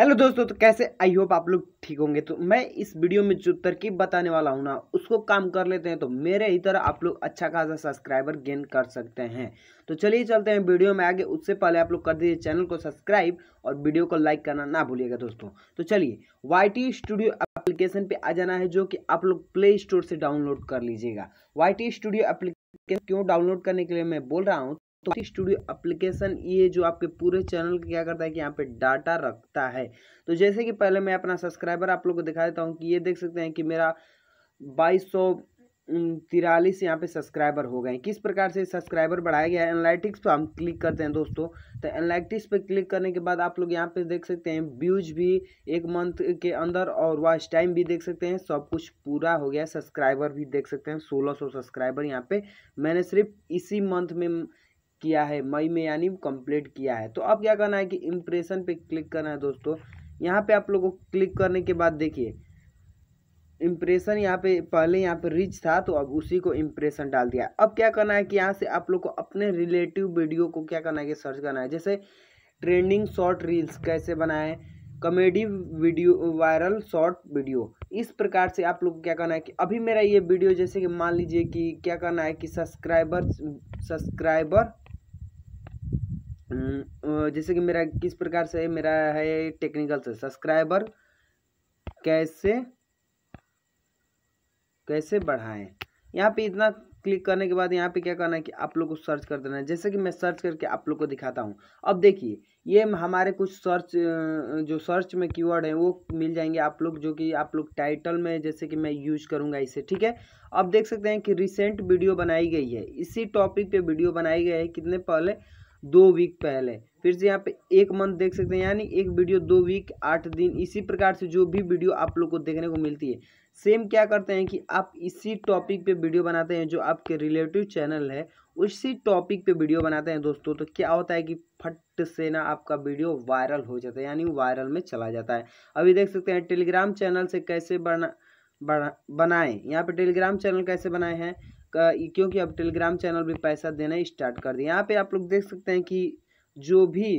hello दोस्तों तो कैसे आई होप आप लोग ठीक होंगे तो मैं इस वीडियो में जो तरकीब बताने वाला हूँ ना उसको काम कर लेते हैं तो मेरे ही तरह आप लोग अच्छा खासा सब्सक्राइबर गेन कर सकते हैं तो चलिए चलते हैं वीडियो में आगे उससे पहले आप लोग कर दीजिए चैनल को सब्सक्राइब और वीडियो को लाइक करना ना भूलिएगा दोस्तों तो चलिए वाई स्टूडियो एप्लीकेशन पर आ जाना है जो कि आप लोग प्ले स्टोर से डाउनलोड कर लीजिएगा वाई स्टूडियो एप्लीकेशन क्यों डाउनलोड करने के लिए मैं बोल रहा हूँ तो स्टूडियो एप्लीकेशन ये जो आपके पूरे चैनल का क्या करता है कि यहाँ पे डाटा रखता है तो जैसे कि पहले मैं अपना सब्सक्राइबर आप लोग को दिखा देता हूँ कि ये देख सकते हैं कि मेरा बाईस तिरालीस यहाँ पे सब्सक्राइबर हो गए किस प्रकार से सब्सक्राइबर बढ़ाया गया है एनालिटिक्स पर हम क्लिक करते हैं दोस्तों तो एनालिटिक्स पे क्लिक करने के बाद आप लोग यहाँ पे देख सकते हैं व्यूज भी एक मंथ के अंदर और वॉच टाइम भी देख सकते हैं सब कुछ पूरा हो गया सब्सक्राइबर भी देख सकते हैं सोलह सौ सब्सक्राइबर यहाँ पे मैंने सिर्फ इसी मंथ में किया है मई में यानी कंप्लीट किया है तो अब क्या करना है कि इम्प्रेशन पे क्लिक करना है दोस्तों यहाँ पे आप लोगों को क्लिक करने के बाद देखिए इम्प्रेशन यहाँ पे पहले यहाँ पे रिच था तो अब उसी को इम्प्रेशन डाल दिया अब क्या करना है कि यहाँ से आप लोग को अपने रिलेटिव वीडियो को क्या करना है कि सर्च करना है जैसे ट्रेंडिंग शॉर्ट रील्स कैसे बनाएं comedy video viral short video इस प्रकार से आप लोग क्या करना है कि अभी मेरा ये वीडियो जैसे कि मान लीजिए कि क्या करना है कि सब्सक्राइबर सब्सक्राइबर हम्म, जैसे कि मेरा किस प्रकार से मेरा है टेक्निकल से सब्सक्राइबर कैसे कैसे बढ़ाएं यहाँ पे इतना क्लिक करने के बाद यहाँ पे क्या करना है कि आप लोग को सर्च कर देना है जैसे कि मैं सर्च करके आप लोग को दिखाता हूँ अब देखिए ये हमारे कुछ सर्च जो सर्च में कीवर्ड है वो मिल जाएंगे आप लोग जो कि आप लोग टाइटल में जैसे कि मैं यूज करूँगा इसे ठीक है अब देख सकते हैं कि रिसेंट वीडियो बनाई गई है इसी टॉपिक पे वीडियो बनाई गई है कितने पहले दो वीक पहले फिर से यहाँ पे एक मंथ देख सकते हैं यानी एक वीडियो दो वीक आठ दिन इसी प्रकार से जो भी वीडियो आप लोग को देखने को मिलती है सेम क्या करते हैं कि आप इसी टॉपिक पे वीडियो बनाते हैं जो आपके रिलेटिव चैनल है उसी टॉपिक पे वीडियो बनाते हैं दोस्तों तो क्या होता है कि फट से ना आपका वीडियो वायरल हो जाता है यानी वायरल में चला जाता है अभी देख सकते हैं टेलीग्राम चैनल से कैसे बना बना बनाएं यहाँ पे टेलीग्राम चैनल कैसे बनाए हैं का क्योंकि अब टेलीग्राम चैनल भी पैसा देना स्टार्ट कर दिया यहाँ पे आप लोग देख सकते हैं कि जो भी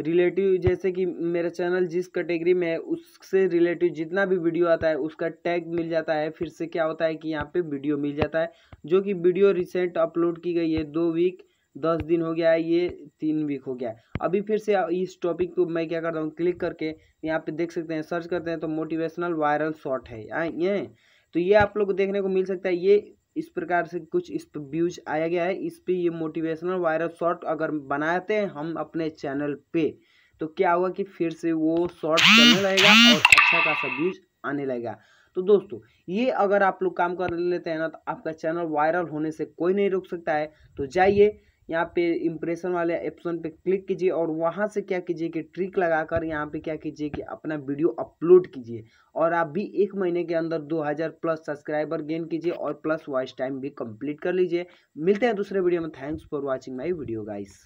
रिलेटिव जैसे कि मेरा चैनल जिस कैटेगरी में है उससे रिलेटिव जितना भी वीडियो आता है उसका टैग मिल जाता है फिर से क्या होता है कि यहाँ पे वीडियो मिल जाता है जो कि वीडियो रिसेंट अपलोड की गई है दो वीक दस दिन हो गया है ये तीन वीक हो गया है अभी फिर से इस टॉपिक को मैं क्या करता हूँ क्लिक करके यहाँ पे देख सकते हैं सर्च करते हैं तो मोटिवेशनल वायरल शॉर्ट है ये तो ये आप लोग को देखने को मिल सकता है ये इस प्रकार से कुछ इस पर व्यूज आया गया है इस पर ये मोटिवेशनल वायरल शॉर्ट अगर बनाते हैं हम अपने चैनल पे तो क्या होगा कि फिर से वो शॉर्ट चलने लगेगा और अच्छा खासा व्यूज आने लगेगा तो दोस्तों ये अगर आप लोग काम कर लेते हैं ना तो आपका चैनल वायरल होने से कोई नहीं रोक सकता है तो जाइए यहाँ पे इम्प्रेशन वाले ऑप्शन पे क्लिक कीजिए और वहाँ से क्या कीजिए कि ट्रिक लगाकर यहाँ पे क्या कीजिए कि अपना वीडियो अपलोड कीजिए और आप भी एक महीने के अंदर 2000 प्लस सब्सक्राइबर गेन कीजिए और प्लस वॉइस टाइम भी कंप्लीट कर लीजिए मिलते हैं दूसरे वीडियो में thanks for watching my video guys